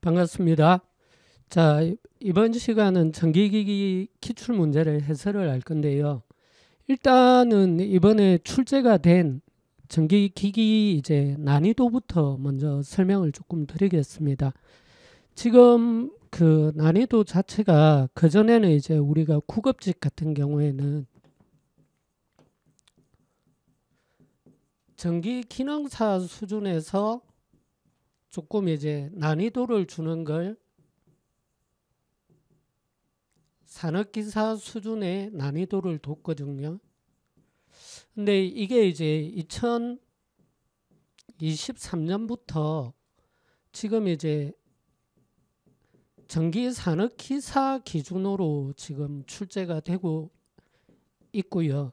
반갑습니다. 자, 이번 시간은 전기기기 기출 문제를 해설을 할 건데요. 일단은 이번에 출제가 된 전기기기 이제 난이도부터 먼저 설명을 조금 드리겠습니다. 지금 그 난이도 자체가 그전에는 이제 우리가 구급직 같은 경우에는 전기 기능사 수준에서 조금 이제 난이도를 주는 걸 산업기사 수준의 난이도를 뒀거든요. 근데 이게 이제 2023년부터 지금 이제 전기 산업 기사 기준으로 지금 출제가 되고 있고요.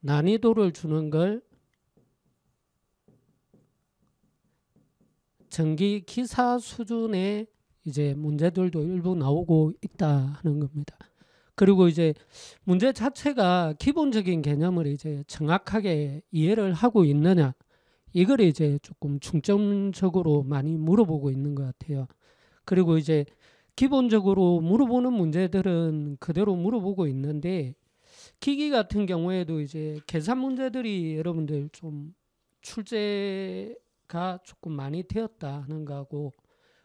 난이도를 주는 걸 전기 기사 수준의 이제 문제들도 일부 나오고 있다 하는 겁니다. 그리고 이제 문제 자체가 기본적인 개념을 이제 정확하게 이해를 하고 있느냐 이걸 이제 조금 중점적으로 많이 물어보고 있는 것 같아요. 그리고 이제 기본적으로 물어보는 문제들은 그대로 물어보고 있는데 기기 같은 경우에도 이제 계산 문제들이 여러분들 좀 출제 가 조금 많이 되었다 하는 거고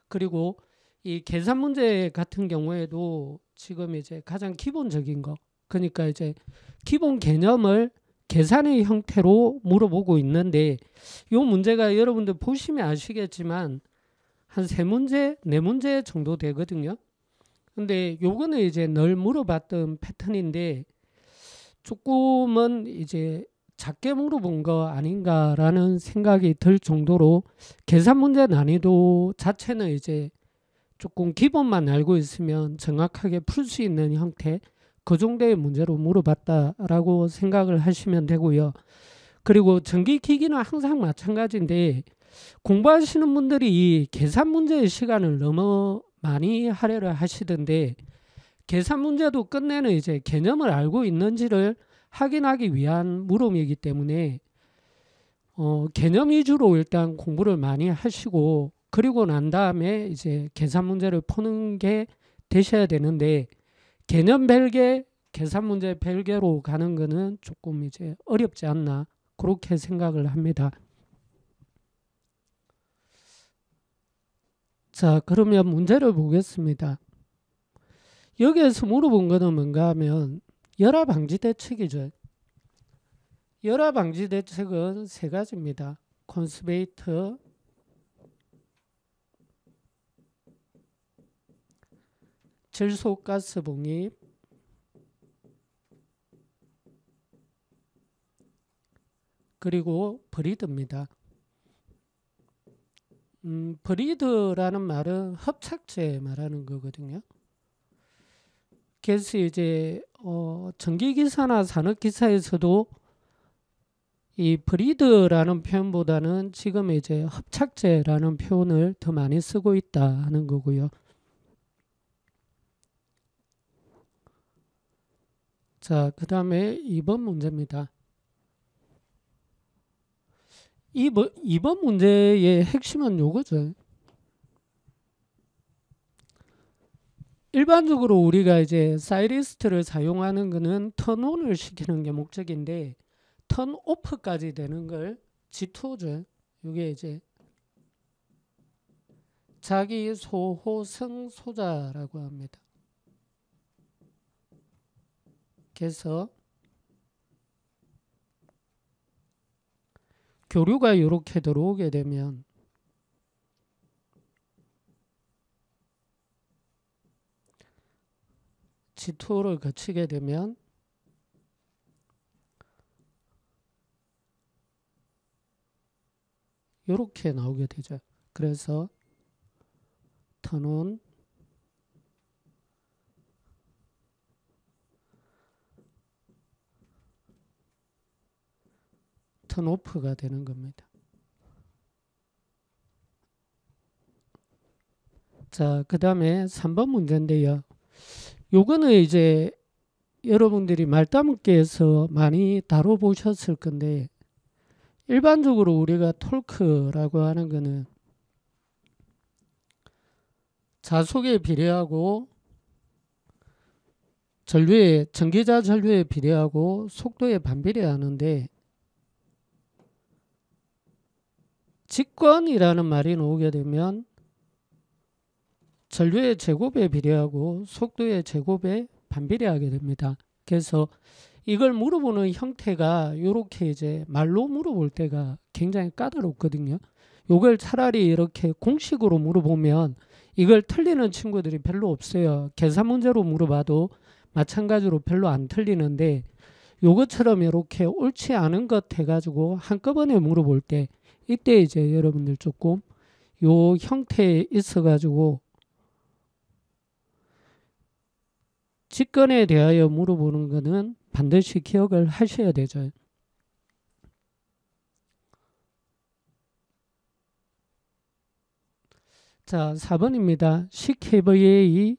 그리고 이 계산 문제 같은 경우에도 지금 이제 가장 기본적인 거 그러니까 이제 기본 개념을 계산의 형태로 물어보고 있는데 이 문제가 여러분들 보시면 아시겠지만 한 세 문제 네 문제 정도 되거든요 근데 요거는 이제 늘 물어봤던 패턴인데 조금은 이제 작게 물어본 거 아닌가라는 생각이 들 정도로 계산 문제 난이도 자체는 이제 조금 기본만 알고 있으면 정확하게 풀 수 있는 형태 그 정도의 문제로 물어봤다라고 생각을 하시면 되고요. 그리고 전기기기는 항상 마찬가지인데 공부하시는 분들이 계산 문제의 시간을 너무 많이 할애를 하시던데 계산 문제도 끝내는 이제 개념을 알고 있는지를 확인하기 위한 물음이기 때문에 어, 개념 위주로 일단 공부를 많이 하시고 그리고 난 다음에 이제 계산 문제를 푸는 게 되셔야 되는데 개념 별개 계산 문제 별개로 가는 거는 조금 이제 어렵지 않나 그렇게 생각을 합니다. 자 그러면 문제를 보겠습니다. 여기에서 물어본 거는 뭔가 하면 열화 방지 대책이죠. 열화 방지 대책은 세 가지입니다. 컨스베이터, 질소가스 봉입, 그리고 브리드입니다. 음, 브리드라는 말은 협착제 말하는 거거든요. 그래서 이제 어, 전기기사나 산업기사에서도 이 브리드라는 표현보다는 지금 이제 합착제라는 표현을 더 많이 쓰고 있다 하는 거고요. 자, 그 다음에 2번 문제입니다. 이 2번 뭐, 문제의 핵심은 요거죠. 일반적으로 우리가 이제 사이리스트를 사용하는 것은 턴온을 시키는 게 목적인데 턴오프까지 되는 걸 G2죠. 이게 이제 자기 소호성 소자라고 합니다. 그래서 교류가 이렇게 들어오게 되면 G2를 거치게 되면 이렇게 나오게 되죠. 그래서 턴온 턴오프가 되는 겁니다. 자, 그 다음에 3번 문제인데요. 요거는 이제 여러분들이 말담께서 많이 다뤄보셨을 건데 일반적으로 우리가 톨크라고 하는 거는 자속에 비례하고 전류에 전기자 전류에 비례하고 속도에 반비례하는데 직권이라는 말이 나오게 되면 전류의 제곱에 비례하고 속도의 제곱에 반비례하게 됩니다. 그래서 이걸 물어보는 형태가 이렇게 이제 말로 물어볼 때가 굉장히 까다롭거든요. 이걸 차라리 이렇게 공식으로 물어보면 이걸 틀리는 친구들이 별로 없어요. 계산 문제로 물어봐도 마찬가지로 별로 안 틀리는데 요것처럼 이렇게 옳지 않은 것 해가지고 한꺼번에 물어볼 때 이때 이제 여러분들 조금 요 형태에 있어가지고 직권에 대하여 물어보는 것은 반드시 기억을 하셔야 되죠. 자, 4번입니다. 식해버의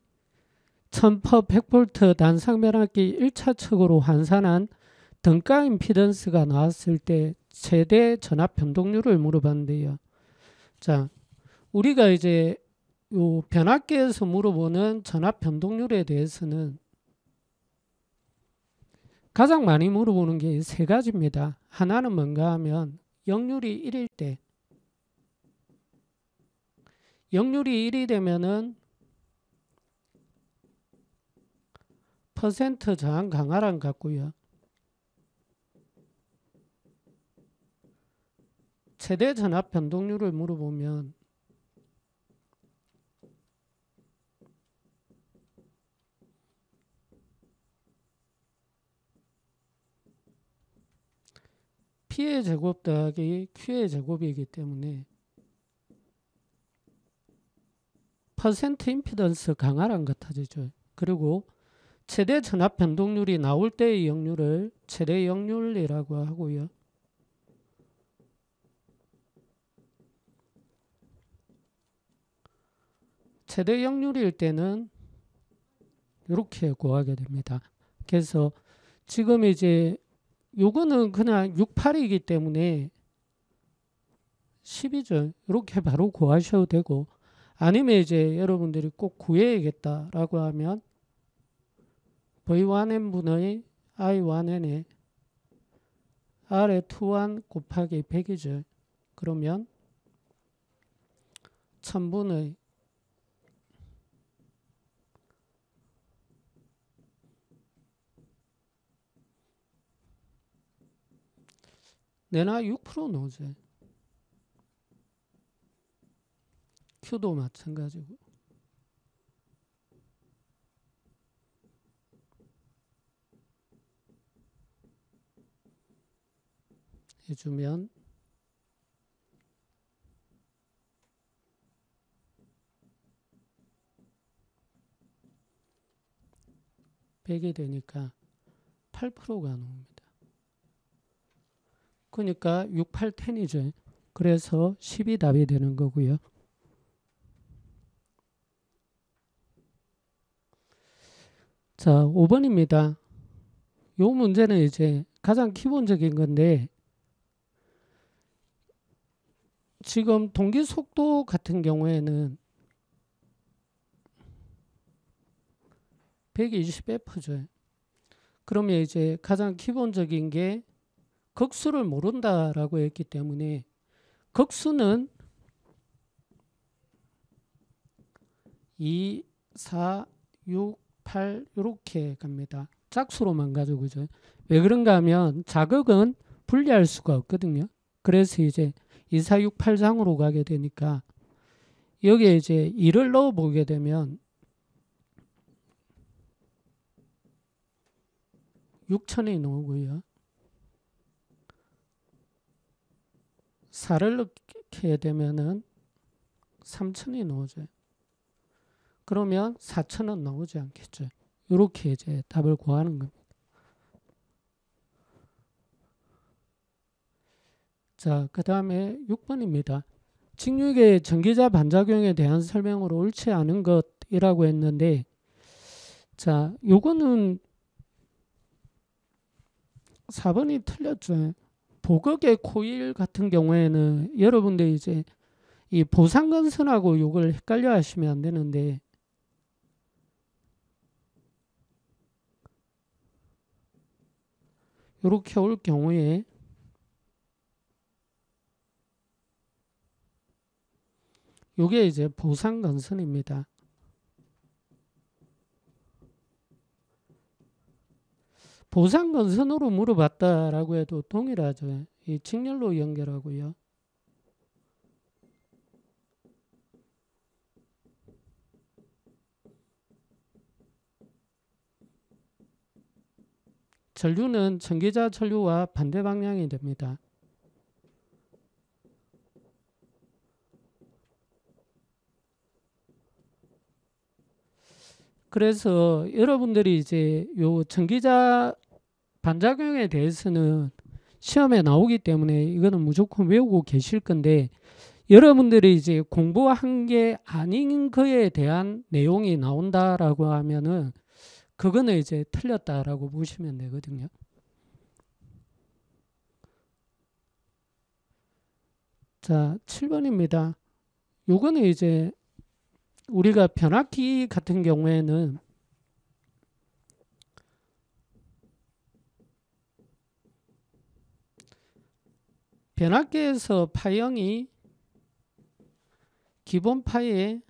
천퍼 100V 단상변압기 1차측으로 환산한 등가 임피던스가 나왔을 때 최대 전압 변동률을 물어봤는데요. 자, 우리가 이제 요 변압기에서 물어보는 전압 변동률에 대해서는 가장 많이 물어보는 게 세 가지입니다. 하나는 뭔가 하면 역률이 1일 때 역률이 1이 되면은 퍼센트 저항 강화랑 같고요. 최대 전압 변동률을 물어보면 P의 제곱 더하기 Q의 제곱이기 때문에 퍼센트 임피던스 강하란 같아지죠. 그리고 최대 전압 변동률이 나올 때의 역률을 최대 역률이라고 하고요. 최대 역률일 때는 이렇게 구하게 됩니다. 그래서 지금 이제 요거는 그냥 6, 8이기 때문에 10이죠. 이렇게 바로 구하셔도 되고 아니면 이제 여러분들이 꼭 구해야겠다라고 하면 V1n분의 I1n에 R의 2한 곱하기 100이죠. 그러면 1000분의 내나 6% 노제. 큐도 마찬가지고. 해주면 1 0 0이 되니까 8%가 나옵니다. 그러니까 6, 8, 10이죠. 그래서 10이 답이 되는 거고요. 자, 5번입니다. 이 문제는 이제 가장 기본적인 건데 지금 동기 속도 같은 경우에는 120F죠. 그러면 이제 가장 기본적인 게 극수를 모른다라고 했기 때문에 극수는 2, 4, 6, 8 이렇게 갑니다. 짝수로만 가죠. 그죠? 왜 그런가 하면 자극은 분리할 수가 없거든요. 그래서 이제 2, 4, 6, 8장으로 가게 되니까 여기에 이제 2를 넣어보게 되면 6천이 나오고요. 살을 넣게 되면은 3천이 나오죠. 그러면 4천은 나오지 않겠죠. 이렇게 이제 답을 구하는 겁니다. 자, 그 다음에 6번입니다. 직육의 전기자 반작용에 대한 설명으로 옳지 않은 것이라고 했는데, 자, 요거는 4번이 틀렸죠. 보극의 코일 같은 경우에는 여러분들 이제 이 보상근선하고 요걸 헷갈려 하시면 안 되는데 이렇게 올 경우에 이게 이제 보상건선입니다. 보상금 선으로 물어봤다라고 해도 동일하죠. 이 직렬로 연결하고요. 전류는 전기자 전류와 반대 방향이 됩니다. 그래서 여러분들이 이제 요 전기자 반작용에 대해서는 시험에 나오기 때문에 이거는 무조건 외우고 계실 건데 여러분들이 이제 공부한 게 아닌 거에 대한 내용이 나온다라고 하면은 그거는 이제 틀렸다라고 보시면 되거든요. 자, 7번입니다. 요거는 이제 우리가 변압기 같은 경우에는 변압기에서 파형이 기본 파의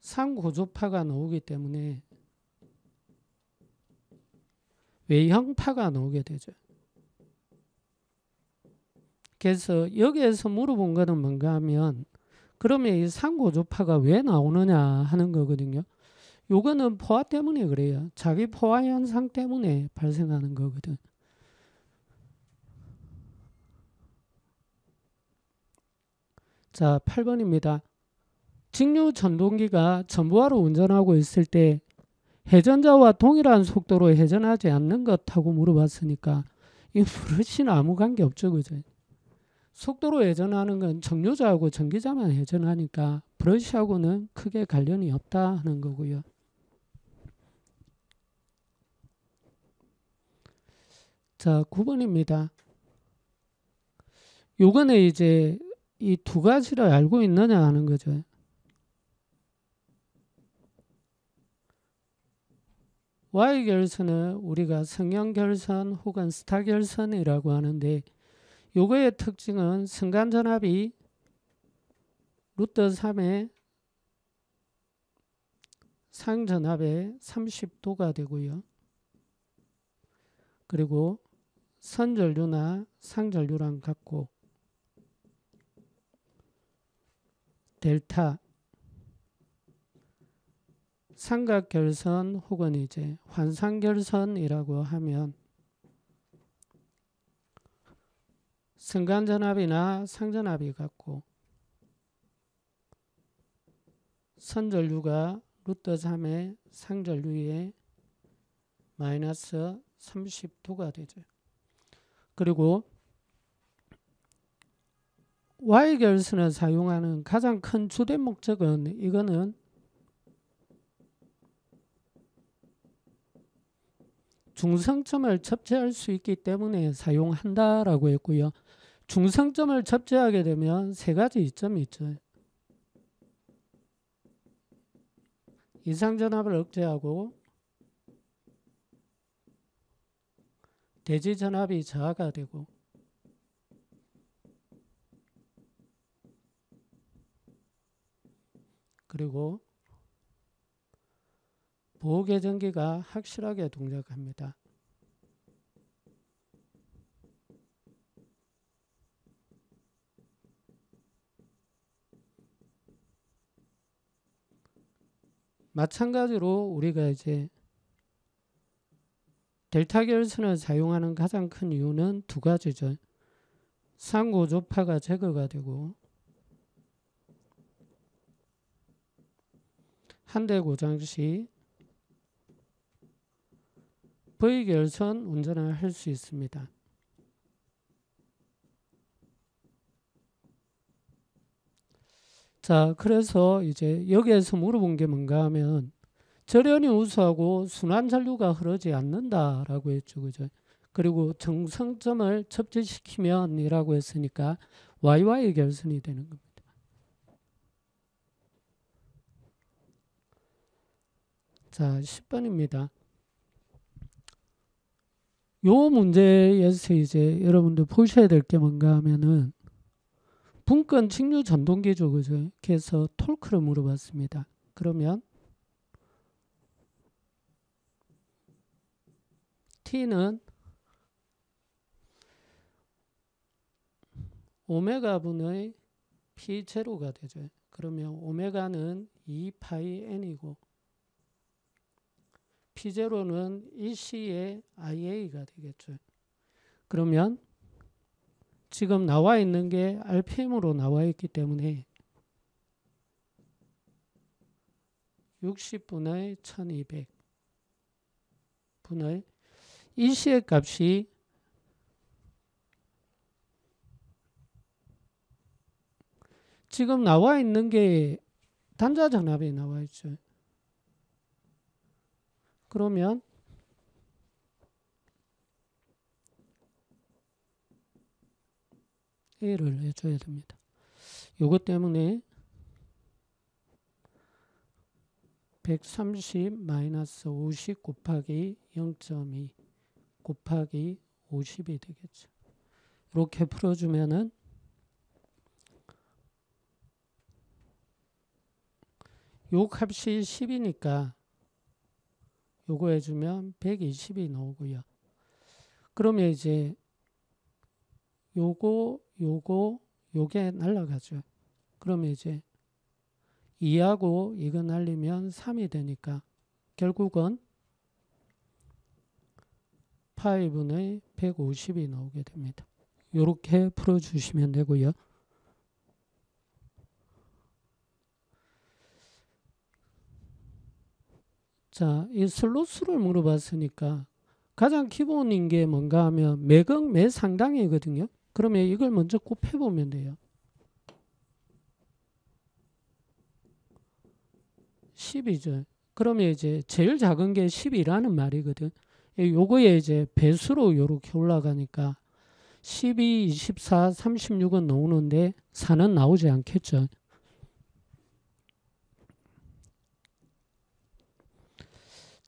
상고조파가 나오기 때문에 외형파가 나오게 되죠. 그래서 여기에서 물어본 거는 뭔가 하면 그러면 이 상고조파가 왜 나오느냐 하는 거거든요. 요거는 포화 때문에 그래요. 자기 포화 현상 때문에 발생하는 거거든. 자, 8번입니다. 직류 전동기가 전부하로 운전하고 있을 때 회전자와 동일한 속도로 회전하지 않는 것하고 물어봤으니까 이 물으신 아무 관계 없죠, 그죠? 속도로 회전하는 건 정류자하고 전기자만 회전하니까 브러쉬하고는 크게 관련이 없다 하는 거고요. 자, 9번입니다. 요거는 이제 이 두 가지를 알고 있느냐 하는 거죠. Y 결선은 우리가 성형 결선 혹은 스타 결선이라고 하는데 요거의 특징은 순간전압이 루트 3의 상전압의 30도가 되고요. 그리고 선전류나 상전류랑 같고 델타 삼각결선 혹은 이제 환상결선이라고 하면 승간전압이나 상전압이 같고 선전류가 루트 3의 상전류에 마이너스 30도가 되죠. 그리고 Y결선을 사용하는 가장 큰 주된 목적은 이거는 중상점을 첩재할 수 있기 때문에 사용한다라고 했고요. 중성점을 첩재하게 되면 세 가지 이점이 있죠. 이상전압을 억제하고 대지전압이 저하가 되고 그리고 보호계정기가 확실하게 동작합니다. 마찬가지로 우리가 이제 델타 결선을 사용하는 가장 큰 이유는 두 가지죠. 상고조파가 제거가 되고 한 대 고장 시 V결선 운전을 할 수 있습니다. 자, 그래서 이제 여기에서 물어본 게 뭔가 하면 절연이 우수하고 순환 잔류가 흐르지 않는다라고 했죠. 그죠? 그리고 정성점을 첩지시키면이라고 했으니까 YY 결선이 되는 겁니다. 자, 10번입니다. 요 문제에서 이제 여러분들 보셔야 될 게 뭔가 하면은 분권 직류 전동기죠 그죠? 그래서 톨크를 물어봤습니다. 그러면 T는 오메가 분의 P 제로가 되죠. 그러면 오메가는 2파이 n이고 P0는 e C의 IA가 되겠죠. 그러면 지금 나와 있는 게 RPM으로 나와 있기 때문에 60분의 1200 분의 이 C의 값이 지금 나와 있는 게 단자 전압이 나와 있죠. 그러면 A를 해줘야 됩니다. 요것 때문에 130 마이너스 50 곱하기 0.2 곱하기 50이 되겠죠. 이렇게 풀어주면은 요 값이 10이니까 요거 해주면 120이 나오고요. 그러면 이제 요거 요거 요게 날라가죠. 그러면 이제 2하고 이거 날리면 3이 되니까 결국은 5분의 150이 나오게 됩니다. 이렇게 풀어주시면 되고요. 자, 이슬로스를 물어봤으니까 가장 기본인 게 뭔가 하면 매각 매상당이거든요. 그러면 이걸 먼저 곱해보면 돼요. 10이죠. 그러면 이제 제일 작은 게 10이라는 말이거든. 요거에 이제 배수로 요렇게 올라가니까 12, 24, 36은 나오는데 4는 나오지 않겠죠.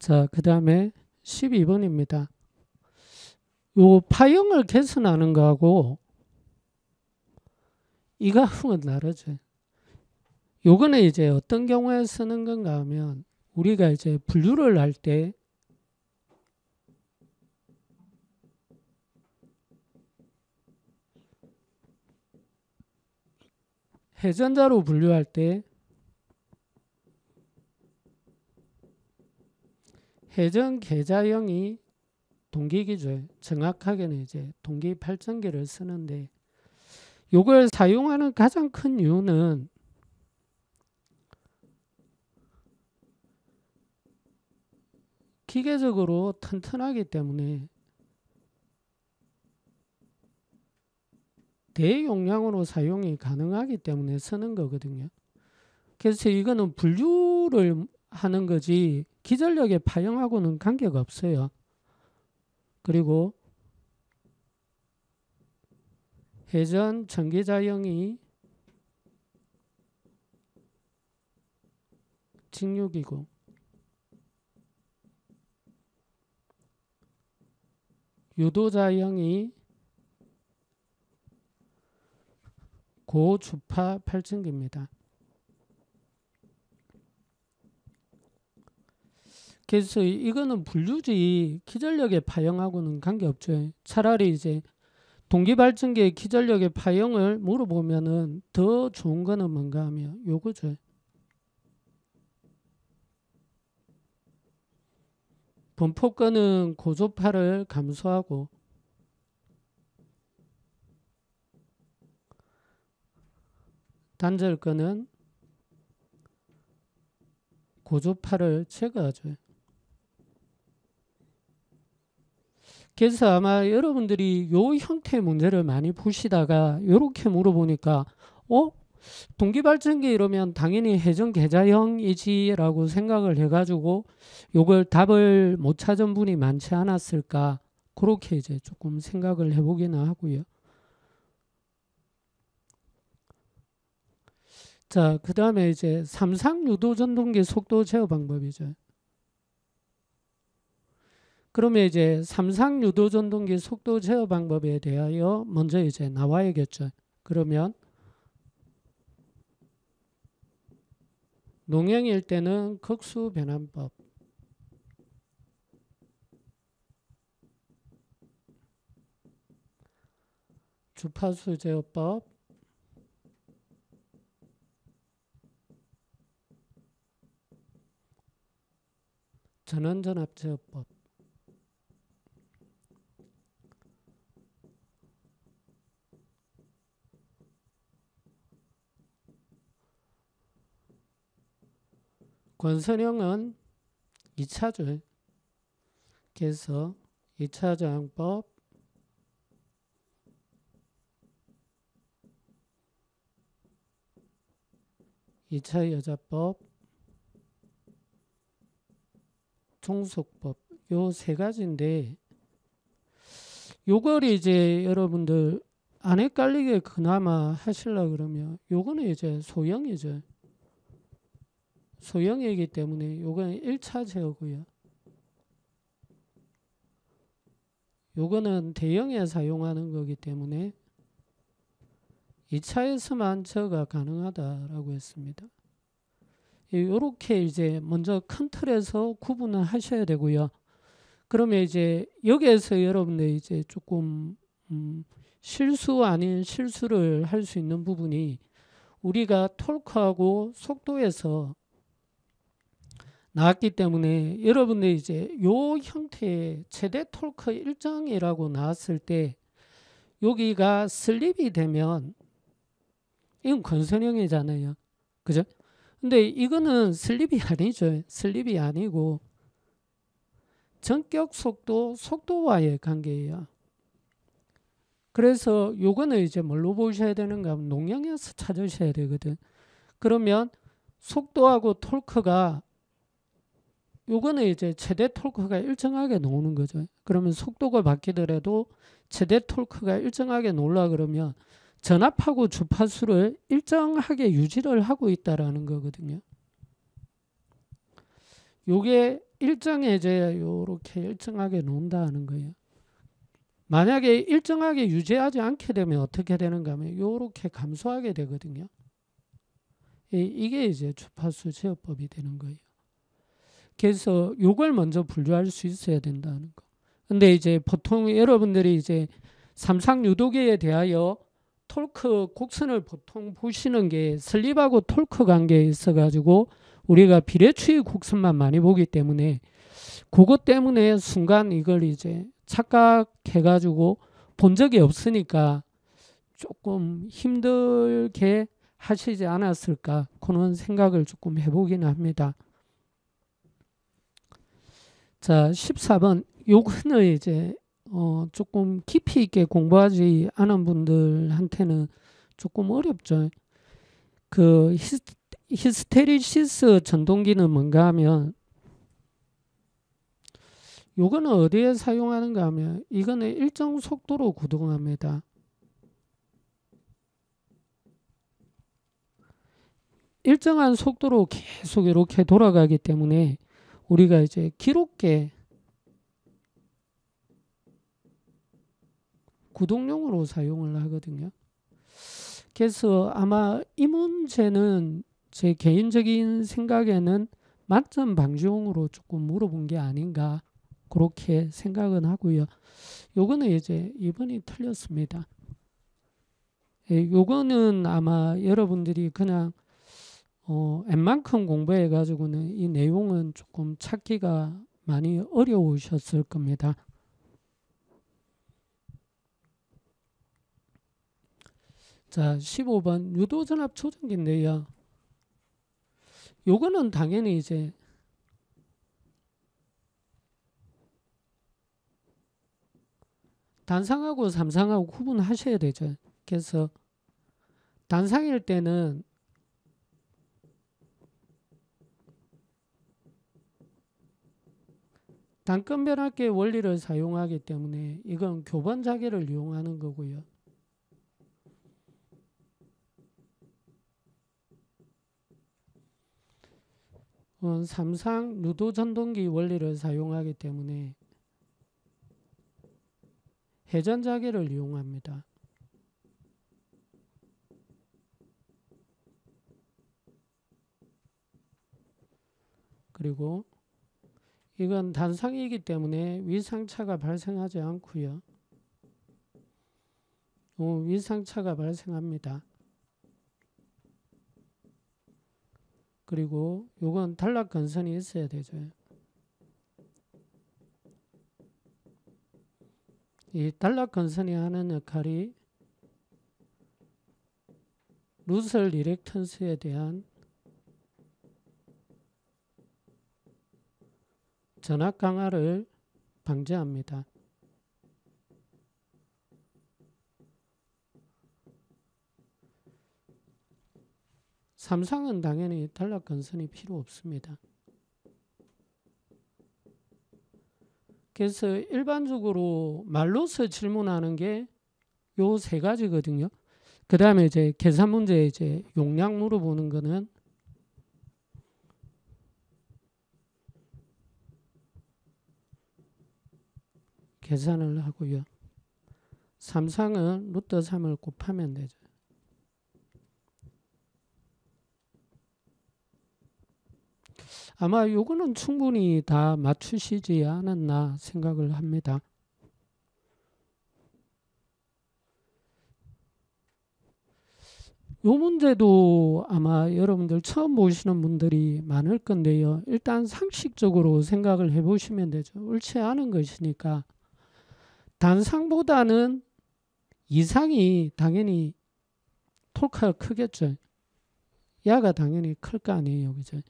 자, 그 다음에 12번입니다. 요 파형을 계산하는 거하고 이거 하면 다르죠. 요거는 이제 어떤 경우에 쓰는 건가 하면 우리가 이제 분류를 할 때 회전자로 분류할 때 해전 계좌형이 동기기조에 정확하게는 이제 동기 발전기를 쓰는데 이걸 사용하는 가장 큰 이유는 기계적으로 튼튼하기 때문에 대용량으로 사용이 가능하기 때문에 쓰는 거거든요. 그래서 이거는 분류를 하는 거지 기전력의 파형하고는 관계가 없어요. 그리고 회전 전기자형이 직육이고 유도자형이 고주파 발전기입니다. 그래서 이거는 분류지 기전력의 파형하고는 관계없죠. 차라리 이제 동기발전기의 기전력의 파형을 물어보면은 더 좋은 거는 뭔가 하면 요거죠. 번포권은 고조파를 감소하고 단절권은 고조파를 제거하죠. 그래서 아마 여러분들이 요 형태의 문제를 많이 푸시다가 요렇게 물어보니까 어? 동기발전기 이러면 당연히 해전계좌형이지라고 생각을 해가지고 요걸 답을 못 찾은 분이 많지 않았을까 그렇게 이제 조금 생각을 해보기는 하고요. 자, 그 다음에 이제 삼상유도전동기 속도 제어 방법이죠. 그러면 이제 삼상 유도 전동기 속도 제어 방법에 대하여 먼저 이제 나와야겠죠. 그러면 농형일 때는 극수 변환법 주파수 제어법 전원전압 제어법 권선영은 2차주. 그래서 2차 저항법 2차 여자법, 총속법 요 세 가지인데 요걸 이제 여러분들 안 헷갈리게 그나마 하실라 그러면 요거는 이제 소형이죠. 소형이기 때문에 요건 1차 제어고요. 요거는 대형에 사용하는 거기 때문에 2차에서만 제어가 가능하다라고 했습니다. 이렇게 예, 이제 먼저 큰 틀에서 구분을 하셔야 되고요. 그러면 이제 여기에서 여러분들 이제 조금 음 실수 아닌 실수를 할 수 있는 부분이 우리가 톨크하고 속도에서 나왔기 때문에 여러분들 이제 요 형태의 최대 톨크 일정이라고 나왔을 때 여기가 슬립이 되면 이건 건선형이잖아요. 그죠? 근데 이거는 슬립이 아니죠. 슬립이 아니고 전격 속도, 속도와의 관계예요. 그래서 요거는 이제 뭘로 보셔야 되는가 하면 농량에서 찾으셔야 되거든. 그러면 속도하고 톨크가 요거는 이제 최대 토크가 일정하게 나오는 거죠. 그러면 속도가 바뀌더라도 최대 토크가 일정하게 놀라 그러면 전압하고 주파수를 일정하게 유지를 하고 있다라는 거거든요. 요게 일정해져야 요렇게 일정하게 논다는 거예요. 만약에 일정하게 유지하지 않게 되면 어떻게 되는가 하면 요렇게 감소하게 되거든요. 이게 이제 주파수 제어법이 되는 거예요. 그래서 요걸 먼저 분류할 수 있어야 된다는 거. 근데 이제 보통 여러분들이 이제 삼상 유도계에 대하여 톨크 곡선을 보통 보시는 게 슬립하고 톨크 관계에 있어 가지고 우리가 비례추의 곡선만 많이 보기 때문에 그것 때문에 순간 이걸 이제 착각해 가지고 본 적이 없으니까 조금 힘들게 하시지 않았을까 그런 생각을 조금 해보긴 합니다. 자, 14번. 요거는 이제 어 조금 깊이 있게 공부하지 않은 분들한테는 조금 어렵죠. 그 히스, 히스테리시스 전동기는 뭔가 하면 요거는 어디에 사용하는가 하면 이거는 일정 속도로 구동합니다. 일정한 속도로 계속 이렇게 돌아가기 때문에 우리가 이제 기록계 구독용으로 사용을 하거든요. 그래서 아마 이 문제는 제 개인적인 생각에는 만점 방지용으로 조금 물어본 게 아닌가 그렇게 생각은 하고요. 요거는 이제 이번이 틀렸습니다. 예, 요거는 아마 여러분들이 그냥 어, 웬만큼 공부해가지고는 이 내용은 조금 찾기가 많이 어려우셨을 겁니다. 자, 15번 유도전압 초전기인데요 요거는 당연히 이제 단상하고 삼상하고 구분하셔야 되죠. 그래서 단상일 때는 당권 변압기의 원리를 사용하기 때문에 이건 교번 자개를 이용하는 거고요. 어, 삼상 누도 전동기 원리를 사용하기 때문에 회전 자개를 이용합니다. 그리고 이건 단상이기 때문에 위상차가 발생하지 않고요. 어, 위상차가 발생합니다. 그리고 요건 탈락 건선이 있어야 되죠. 이 탈락 건선이 하는 역할이 루설 리렉턴스에 대한 전압 강화를 방지합니다. 삼상은 당연히 단락 건선이 필요 없습니다. 그래서 일반적으로 말로서 질문하는 게 요 세 가지거든요. 그 다음에 이제 계산 문제 이제 용량 물어보는 거는 계산을 하고요. 3상은 루트 3을 곱하면 되죠. 아마 요거는 충분히 다 맞추시지 않았나 생각을 합니다. 요 문제도 아마 여러분들 처음 보시는 분들이 많을 건데요. 일단 상식적으로 생각을 해보시면 되죠. 옳지 않은 것이니까 단상보다는 이상이 당연히 톨카가 크겠죠. 야가 당연히 클 거 아니에요. 그죠?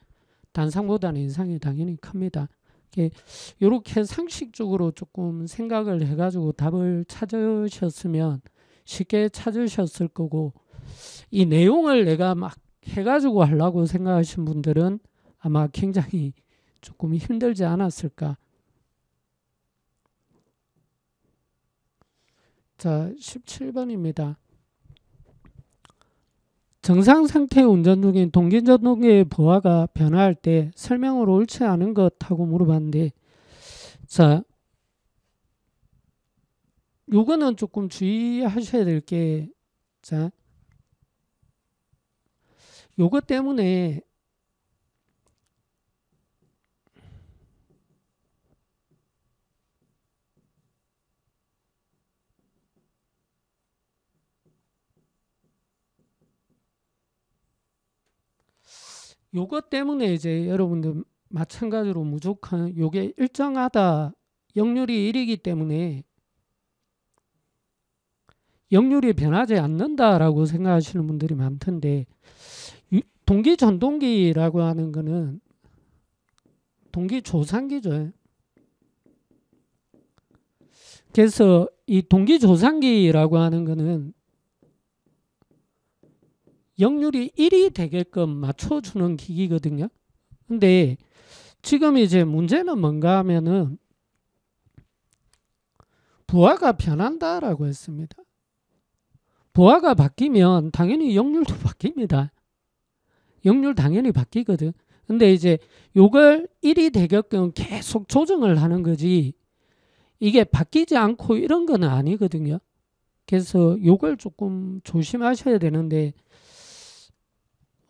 단상보다는 인상이 당연히 큽니다. 이렇게 상식적으로 조금 생각을 해가지고 답을 찾으셨으면 쉽게 찾으셨을 거고 이 내용을 내가 막 해가지고 하려고 생각하신 분들은 아마 굉장히 조금 힘들지 않았을까 자, 17번입니다. 정상 상태 운전 중인 동기전동기의 보화가 변화할 때 설명으로 옳지 않은 것 하고 물어봤는데 자 요거는 조금 주의하셔야 될 게자 요거 때문에 요것 때문에 이제 여러분들 마찬가지로 무조건 요게 일정하다 역률이 1이기 때문에 역률이 변하지 않는다라고 생각하시는 분들이 많던데 동기 전동기라고 하는 거는 동기 조상기죠. 그래서 이 동기 조상기라고 하는 거는 역률이 1이 되게끔 맞춰주는 기기거든요. 근데 지금 이제 문제는 뭔가 하면은 부하가 변한다라고 했습니다. 부하가 바뀌면 당연히 역률도 바뀝니다. 역률 당연히 바뀌거든. 근데 이제 요걸 1이 되게끔 계속 조정을 하는 거지 이게 바뀌지 않고 이런 건 아니거든요. 그래서 요걸 조금 조심하셔야 되는데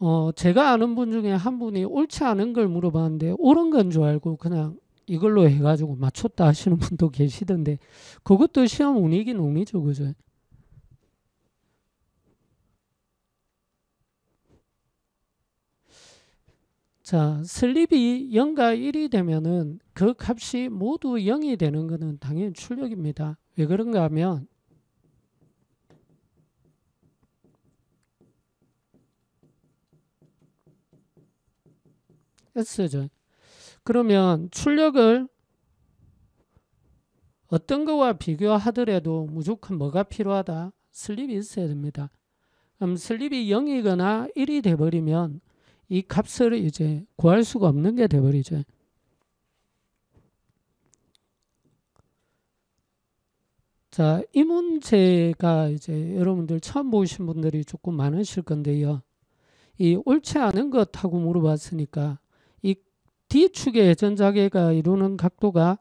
어, 제가 아는 분 중에 한 분이 옳지 않은 걸 물어봤는데 옳은 건 줄 알고 그냥 이걸로 해가지고 맞췄다 하시는 분도 계시던데 그것도 시험 운이긴 운이죠 그죠? 자, 슬립이 0과 1이 되면은 그 값이 모두 0이 되는 것은 당연히 출력입니다. 왜 그런가 하면 S죠. 그러면 출력을 어떤 거와 비교하더라도 무조건 뭐가 필요하다? 슬립이 있어야 됩니다. 그럼 슬립이 0이거나 1이 돼버리면 이 값을 이제 구할 수가 없는 게 돼버리죠. 자, 이 문제가 이제 여러분들 처음 보신 분들이 조금 많으실 건데요. 이 옳지 않은 것하고 물어봤으니까 뒤축의전자개가 이루는 각도가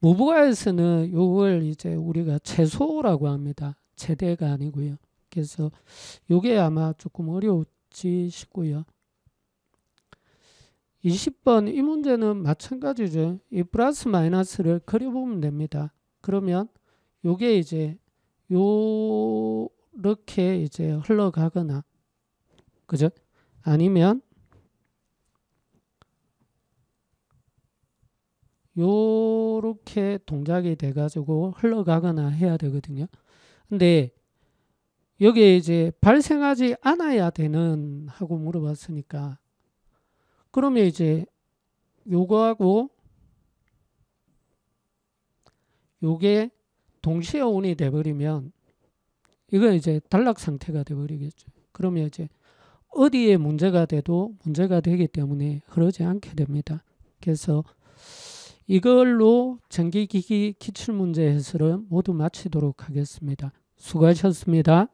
무브가에서는 요걸 이제 우리가 최소라고 합니다. 최대가 아니고요. 그래서 요게 아마 조금 어려울지 싶고요. 20번 이 문제는 마찬가지죠. 이 플러스 마이너스를 그려보면 됩니다. 그러면 요게 이제 요렇게 이제 흘러가거나 그죠? 아니면 요렇게 동작이 돼가지고 흘러가거나 해야 되거든요. 근데 여기에 이제 발생하지 않아야 되는 하고 물어봤으니까 그러면 이제 요거하고 요게 동시에 온이 돼버리면 이건 이제 단락 상태가 돼버리겠죠. 그러면 이제 어디에 문제가 돼도 문제가 되기 때문에 흐르지 않게 됩니다. 그래서 이걸로 전기기기 기출문제 해설은 모두 마치도록 하겠습니다. 수고하셨습니다.